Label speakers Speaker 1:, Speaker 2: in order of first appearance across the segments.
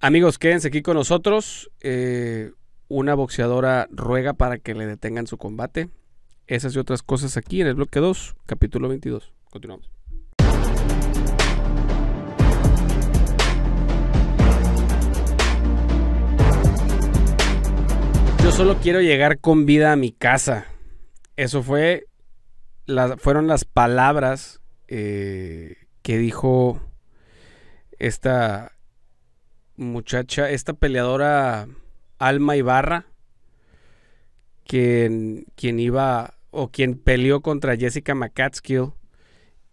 Speaker 1: Amigos, quédense aquí con nosotros. Eh, una boxeadora ruega para que le detengan su combate. Esas y otras cosas aquí en el bloque 2, capítulo 22. Continuamos. Yo solo quiero llegar con vida a mi casa. Eso fue. fueron las palabras eh, que dijo esta muchacha, esta peleadora Alma Ibarra, quien, quien iba o quien peleó contra Jessica McCatskill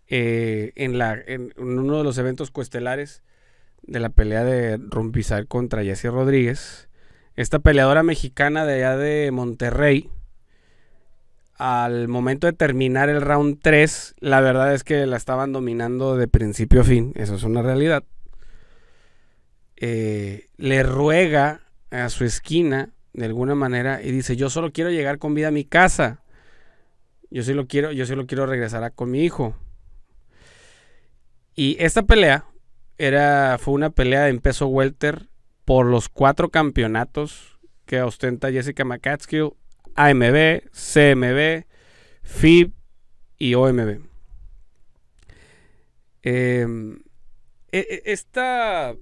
Speaker 1: eh, en, la, en uno de los eventos cuestelares... de la pelea de Rumpizar contra Jessie Rodríguez. Esta peleadora mexicana de allá de Monterrey, al momento de terminar el round 3, la verdad es que la estaban dominando de principio a fin, eso es una realidad. Eh, le ruega a su esquina de alguna manera y dice, yo solo quiero llegar con vida a mi casa. Yo lo quiero, yo lo quiero regresar a, con mi hijo. Y esta pelea era, fue una pelea en peso welter por los cuatro campeonatos que ostenta Jessica McCaskill, AMB, CMB, FIB y OMB. Em, e, e, esta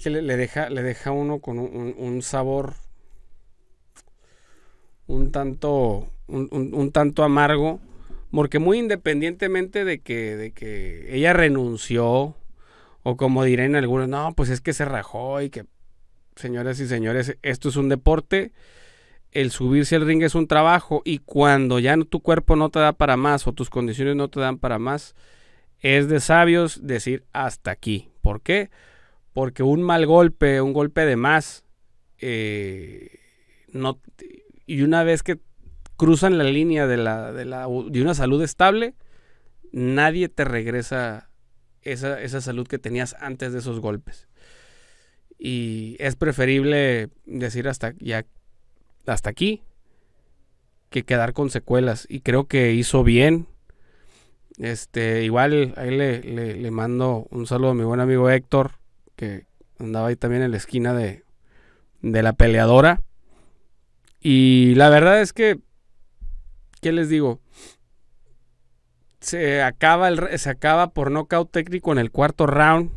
Speaker 1: que le, deja, le deja uno con un, sabor un tanto, un, tanto amargo, porque muy independientemente de que, de que ella renunció, o como diré en algunos, no, pues es que se rajó y que, señoras y señores, esto es un deporte, el subirse al ring es un trabajo y cuando ya tu cuerpo no te da para más o tus condiciones no te dan para más, es de sabios decir hasta aquí. ¿Por qué? Porque un mal golpe, un golpe de más, eh, y una vez que cruzan la línea de, la, de, una salud estable, nadie te regresa esa, salud que tenías antes de esos golpes. Y es preferible decir hasta, ya, hasta aquí que quedar con secuelas. Y creo que hizo bien. Este, igual ahí le, le mando un saludo a mi buen amigo Héctor, que andaba ahí también en la esquina de, la peleadora. Y la verdad es que, ¿qué les digo? Se acaba, se acaba por nocaut técnico en el cuarto round.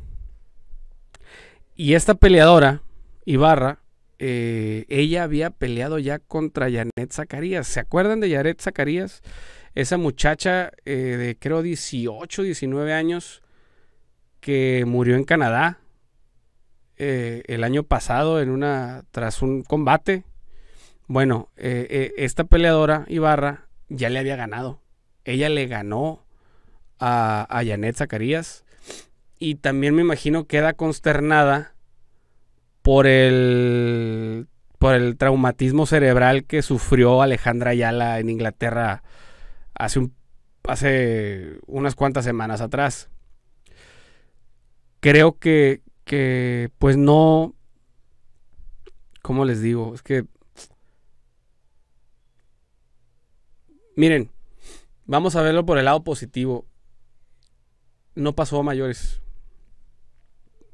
Speaker 1: Y esta peleadora, Ibarra, eh, ella había peleado ya contra Janet Zacarías. ¿Se acuerdan de Janet Zacarías? Esa muchacha eh, de creo 18, 19 años que murió en Canadá eh, el año pasado en una tras un combate. Bueno, eh, eh, esta peleadora Ibarra ya le había ganado. Ella le ganó a, a Janet Zacarías y también me imagino queda consternada por el por el traumatismo cerebral que sufrió Alejandra Ayala en Inglaterra hace un, hace unas cuantas semanas atrás. Creo que que pues no, ¿cómo les digo? Es que, miren, vamos a verlo por el lado positivo. No pasó a mayores.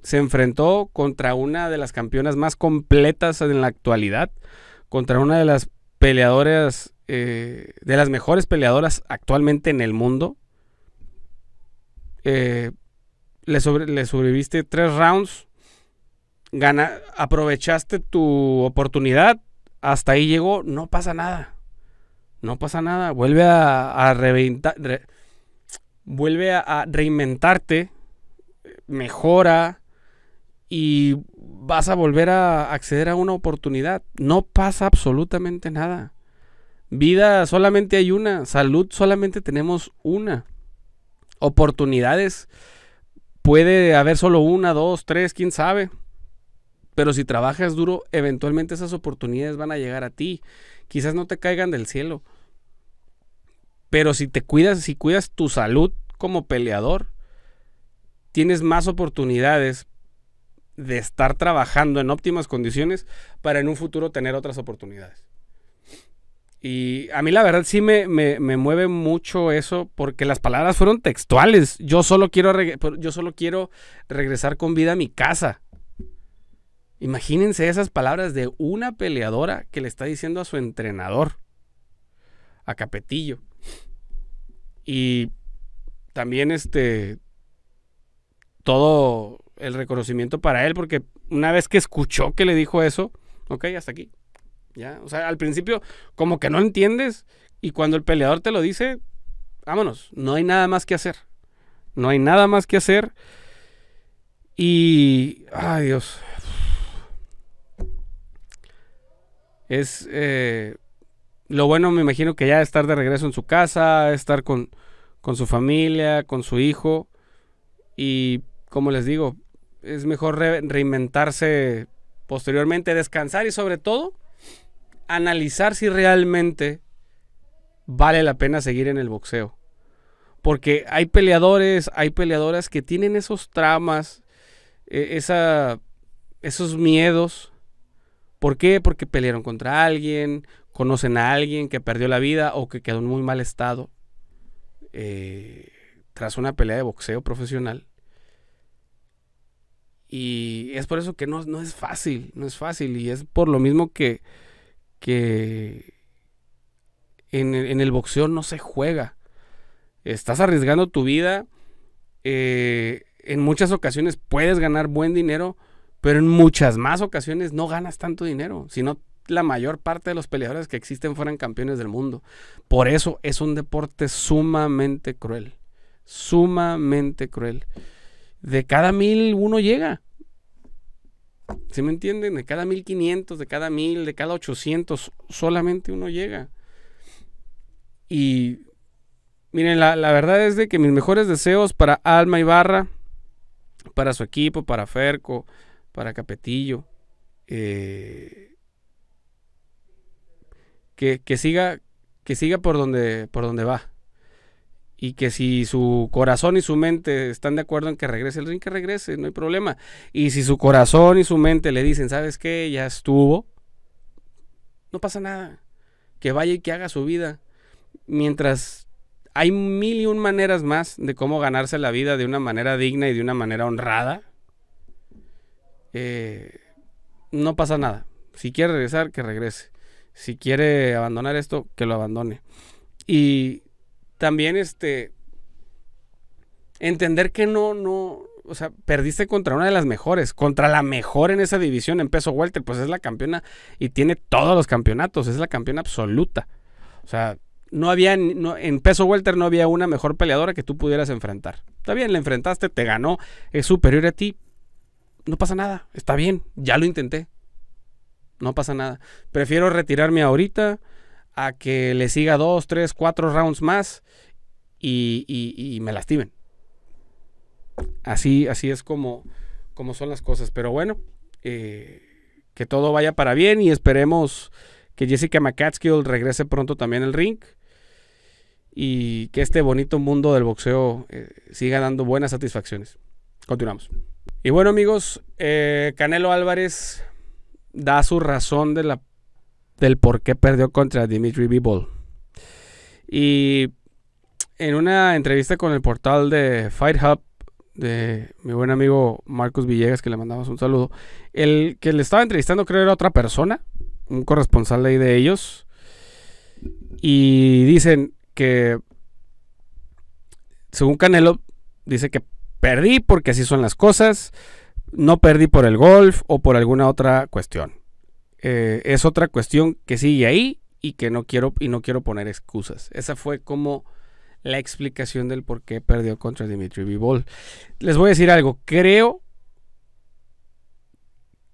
Speaker 1: Se enfrentó contra una de las campeonas más completas en la actualidad, contra una de las peleadoras, eh, de las mejores peleadoras actualmente en el mundo. Eh, le, sobreviviste tres rounds, gana, aprovechaste tu oportunidad, hasta ahí llegó, no pasa nada. No pasa nada, vuelve a, reventar, vuelve a, a reinventarte, mejora y vas a volver a acceder a una oportunidad. No pasa absolutamente nada. Vida solamente hay una, salud solamente tenemos una. Oportunidades Puede haber solo una, dos, tres, quién sabe. Pero si trabajas duro, eventualmente esas oportunidades van a llegar a ti. Quizás no te caigan del cielo. Pero si te cuidas, si cuidas tu salud como peleador, tienes más oportunidades de estar trabajando en óptimas condiciones para en un futuro tener otras oportunidades. Y a mí la verdad sí me, me, me, mueve mucho eso porque las palabras fueron textuales. Yo solo quiero, yo solo quiero regresar con vida a mi casa. Imagínense esas palabras de una peleadora que le está diciendo a su entrenador, a Capetillo. Y también este todo el reconocimiento para él porque una vez que escuchó que le dijo eso, ok, hasta aquí. ¿ya? O sea, al principio como que no entiendes y cuando el peleador te lo dice, vámonos, no hay nada más que hacer. No hay nada más que hacer. Y, ay Dios. Es, eh, lo bueno me imagino que ya estar de regreso en su casa, estar con, con su familia, con su hijo. Y, como les digo, es mejor reinventarse posteriormente, descansar y sobre todo analizar si realmente vale la pena seguir en el boxeo. Porque hay peleadores, hay peleadoras que tienen esos tramas, e, esa, esos miedos. ¿Por qué? Porque pelearon contra alguien, conocen a alguien que perdió la vida o que quedó en muy mal estado eh, tras una pelea de boxeo profesional. Y es por eso que no, no es fácil, no es fácil. Y es por lo mismo que que en, el boxeo no se juega. Estás arriesgando tu vida. Eh, en muchas ocasiones puedes ganar buen dinero, pero en muchas más ocasiones no ganas tanto dinero, sino la mayor parte de los peleadores que existen fueran campeones del mundo. Por eso es un deporte sumamente cruel, sumamente cruel. De cada mil uno llega se me entienden? De cada 1500, de cada 1000, de cada 800, solamente uno llega. Y miren, la, verdad es de que mis mejores deseos para Alma Ibarra, para su equipo, para Ferco, para Capetillo, eh, que, que, siga, que siga por donde, por donde va y que si su corazón y su mente están de acuerdo en que regrese el ring, que regrese, no hay problema. Y si su corazón y su mente le dicen, ¿sabes qué? Ya estuvo, no pasa nada. Que vaya y que haga su vida. Mientras hay mil y un maneras más de cómo ganarse la vida de una manera digna y de una manera honrada, eh, no pasa nada. Si quiere regresar, que regrese. Si quiere abandonar esto, que lo abandone. Y también este entender que no, no, o sea, perdiste contra una de las mejores, contra la mejor en esa división en peso welter, pues es la campeona y tiene todos los campeonatos, es la campeona absoluta. O sea, no había, en peso welter no había una mejor peleadora que tú pudieras enfrentar. Está bien, la enfrentaste, te ganó, es superior a ti, no pasa nada, está bien, ya lo intenté, no pasa nada. Prefiero retirarme ahorita, a que le siga dos, tres, cuatro rounds más y, me lastimen. Así, así es como, son las cosas. Pero bueno, eh, que todo vaya para bien y esperemos que Jessica McCatskill regrese pronto también al ring y que este bonito mundo del boxeo eh, siga dando buenas satisfacciones. Continuamos. Y bueno amigos, eh, Canelo Álvarez da su razón de la del por qué perdió contra Dimitri Bibol. Y en una entrevista con el portal de Fight Hub de mi buen amigo Marcos Villegas, que le mandamos un saludo, el que le estaba entrevistando creo era otra persona, un corresponsal de ellos, y dicen que, según Canelo, dice que perdí porque así son las cosas, no perdí por el golf o por alguna otra cuestión. Eh, es otra cuestión que sigue ahí y que no quiero, y no quiero poner excusas. Esa fue como la explicación del por qué perdió contra Dimitri Vivol. Les voy a decir algo, creo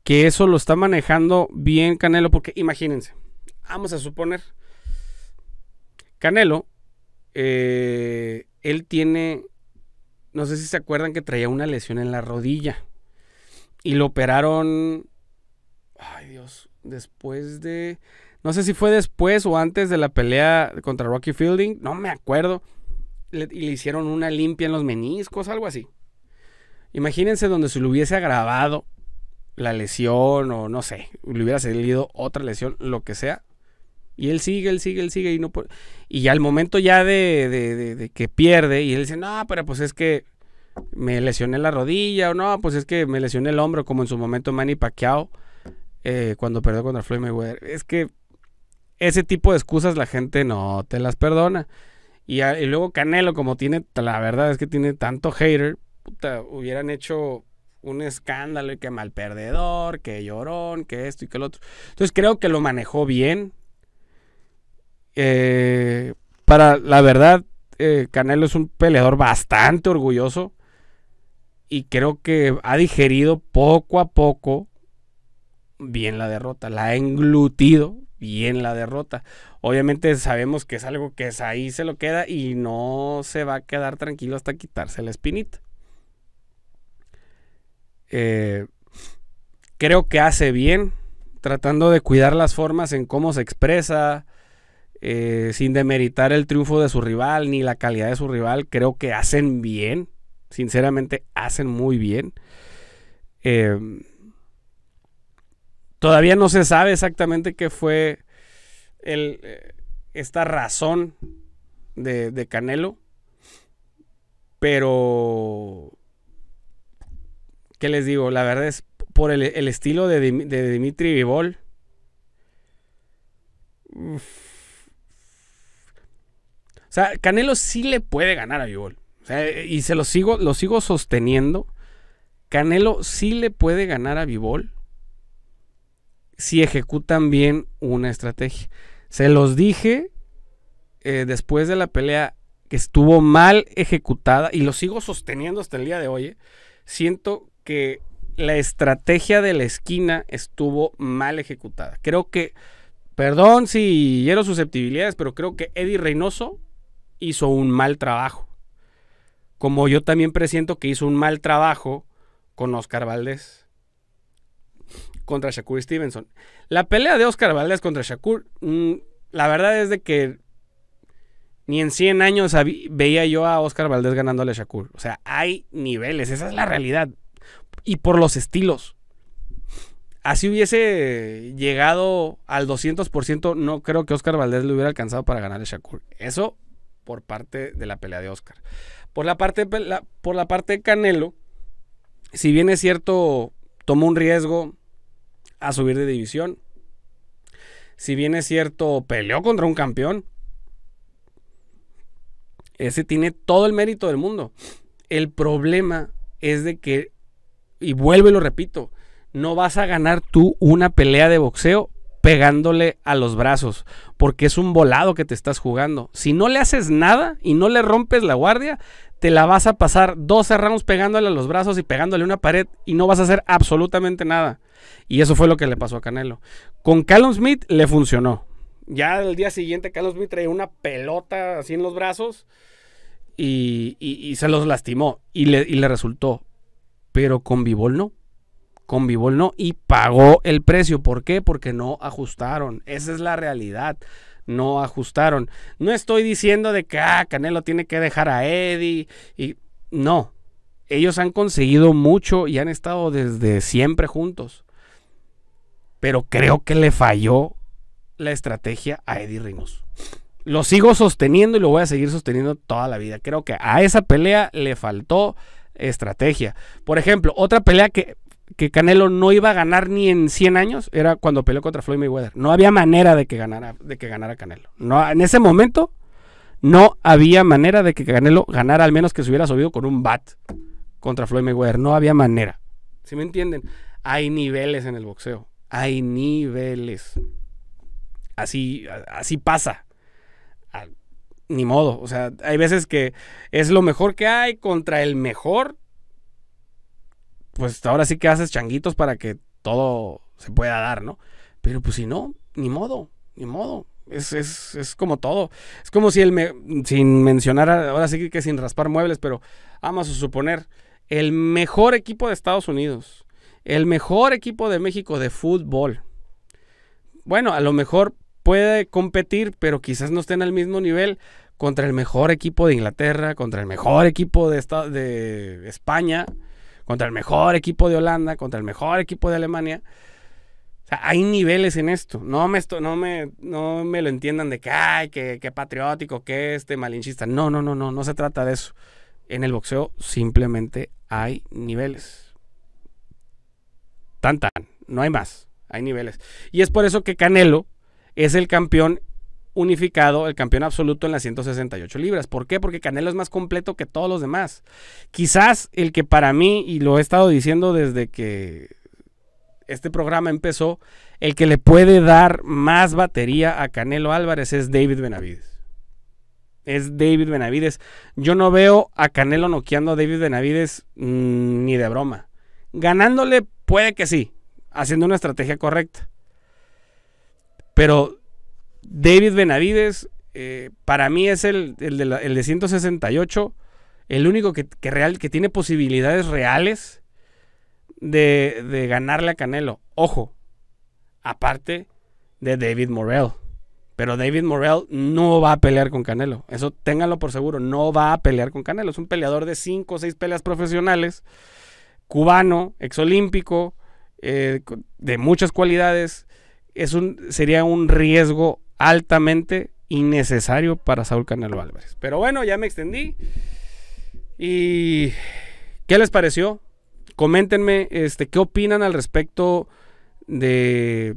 Speaker 1: que eso lo está manejando bien Canelo, porque imagínense, vamos a suponer, Canelo, eh, él tiene, no sé si se acuerdan que traía una lesión en la rodilla y lo operaron, ay Dios, después de. No sé si fue después o antes de la pelea contra Rocky Fielding, no me acuerdo. y le hicieron una limpia en los meniscos, algo así. Imagínense donde se le hubiese agravado la lesión o no sé, le hubiera salido otra lesión, lo que sea. Y él sigue, él sigue, él sigue y no al momento ya de, de, de, que pierde y él dice, no, pero pues es que me lesioné la rodilla o no, pues es que me lesioné el hombro como en su momento Manny Pacquiao eh, cuando perdió contra Floyd Mayweather. Es que ese tipo de excusas la gente no te las perdona. Y, luego Canelo, como tiene, la verdad es que tiene tanto hater, hubieran hecho un escándalo y que mal perdedor, que llorón, que esto y que lo otro. Entonces creo que lo manejó bien. Eh, para la verdad, eh, Canelo es un peleador bastante orgulloso y creo que ha digerido poco a poco bien la derrota, la ha englutido bien la derrota. Obviamente sabemos que es algo que es ahí se lo queda y no se va a quedar tranquilo hasta quitarse la espinita. Eh, creo que hace bien tratando de cuidar las formas en cómo se expresa, eh, sin demeritar el triunfo de su rival ni la calidad de su rival. Creo que hacen bien, sinceramente hacen muy bien. Eh, Todavía no se sabe exactamente qué fue el, eh, esta razón de, Canelo, pero... ¿Qué les digo? La verdad es por el, estilo de, Dimitri Vivol. O sea, Canelo sí le puede ganar a Vivol. y se lo sigo, lo sigo sosteniendo. Canelo sí le puede ganar a Vivol si ejecutan bien una estrategia. Se los dije eh, después de la pelea que estuvo mal ejecutada y lo sigo sosteniendo hasta el día de hoy. Eh, siento que la estrategia de la esquina estuvo mal ejecutada. Creo que, perdón si hiero susceptibilidades, pero creo que Eddie Reynoso hizo un mal trabajo. Como yo también presiento que hizo un mal trabajo con Oscar Valdés contra Shakur Stevenson. La pelea de Oscar Valdés contra Shakur, mm, la verdad es de que ni en 100 años veía yo a Oscar Valdés ganándole a Shakur. O sea, hay niveles, esa es la realidad. Y por los estilos. Así hubiese llegado al 200%, no creo que Oscar Valdés le hubiera alcanzado para ganar a Shakur. Eso por parte de la pelea de Oscar. Por la parte, por la parte de Canelo, si bien es cierto, tomó un riesgo, a subir de división. Si bien es cierto, peleó contra un campeón. Ese tiene todo el mérito del mundo. El problema es de que, y vuelvo y lo repito, no vas a ganar tú una pelea de boxeo pegándole a los brazos, porque es un volado que te estás jugando. Si no le haces nada y no le rompes la guardia, te la vas a pasar 12 rounds pegándole a los brazos y pegándole una pared y no vas a hacer absolutamente nada. Y eso fue lo que le pasó a Canelo. Con Callum Smith le funcionó. Ya el día siguiente Callum Smith traía una pelota así en los brazos y, se los lastimó y le, y le resultó. Pero con Vivol no con no y pagó el precio. ¿Por qué? Porque no ajustaron. Esa es la realidad. No ajustaron. No estoy diciendo de que ah, Canelo tiene que dejar a Eddie y no. Ellos han conseguido mucho y han estado desde siempre juntos. Pero creo que le falló la estrategia a Eddie Rimos. Lo sigo sosteniendo y lo voy a seguir sosteniendo toda la vida. Creo que a esa pelea le faltó estrategia. Por ejemplo, otra pelea que que Canelo no iba a ganar ni en 100 años era cuando peleó contra Floyd Mayweather. No había manera de que ganara, de que ganara Canelo. No, en ese momento no había manera de que Canelo ganara, al menos que se hubiera subido con un bat contra Floyd Mayweather. No había manera. si me entienden? Hay niveles en el boxeo. Hay niveles. Así, así pasa. Ah, ni modo. O sea, hay veces que es lo mejor que hay contra el mejor pues ahora sí que haces changuitos para que todo se pueda dar, ¿no? Pero pues si no, ni modo, ni modo. Es, como todo. Es como si el, sin mencionar, ahora sí que sin raspar muebles, pero vamos a suponer, el mejor equipo de Estados Unidos, el mejor equipo de México de fútbol. Bueno, a lo mejor puede competir, pero quizás no estén al mismo nivel contra el mejor equipo de Inglaterra, contra el mejor equipo de, de España contra el mejor equipo de Holanda, contra el mejor equipo de Alemania. O sea, hay niveles en esto. No me, no me, no me lo entiendan de que, ay, que, patriótico, que este malinchista. No, no, no, no, no se trata de eso. En el boxeo simplemente hay niveles. Tan, tan, no hay más. Hay niveles. Y es por eso que Canelo es el campeón unificado, el campeón absoluto en las 168 libras. ¿Por qué? Porque Canelo es más completo que todos los demás. Quizás el que para mí, y lo he estado diciendo desde que este programa empezó, el que le puede dar más batería a Canelo Álvarez es David Benavides. Es David Benavides. Yo no veo a Canelo noqueando a David Benavides mm, ni de broma. Ganándole puede que sí, haciendo una estrategia correcta. Pero David Benavides, eh, para mí es el, el, de 168, el único que, real, que tiene posibilidades reales de, de ganarle a Canelo. Ojo, aparte de David Morrell. Pero David Morrell no va a pelear con Canelo. Eso ténganlo por seguro. No va a pelear con Canelo. Es un peleador de 5 o 6 peleas profesionales. Cubano, exolímpico, eh, de muchas cualidades un, sería un riesgo altamente innecesario para Saúl Canelo Álvarez. Pero bueno, ya me extendí. ¿Y qué les pareció? Coméntenme este, qué opinan al respecto de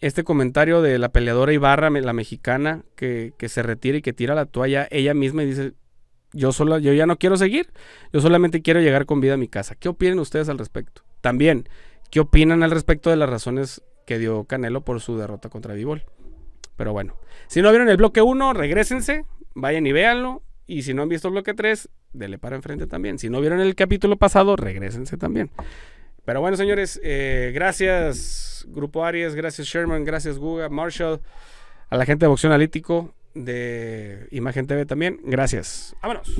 Speaker 1: este comentario de la peleadora Ibarra, la mexicana, que, se retira y que tira la toalla ella misma y dice, yo, solo, yo ya no quiero seguir, yo solamente quiero llegar con vida a mi casa. ¿Qué opinan ustedes al respecto? También, ¿qué opinan al respecto de las razones que dio Canelo por su derrota contra Vivol. Pero bueno, si no vieron el bloque 1, regresense, vayan y véanlo. Y si no han visto el bloque 3, dele para enfrente también. Si no vieron el capítulo pasado, regresense también. Pero bueno, señores, eh, gracias Grupo Aries, gracias Sherman, gracias Guga, Marshall, a la gente de Boxeo Analítico, de Imagen TV también. Gracias. Vámonos.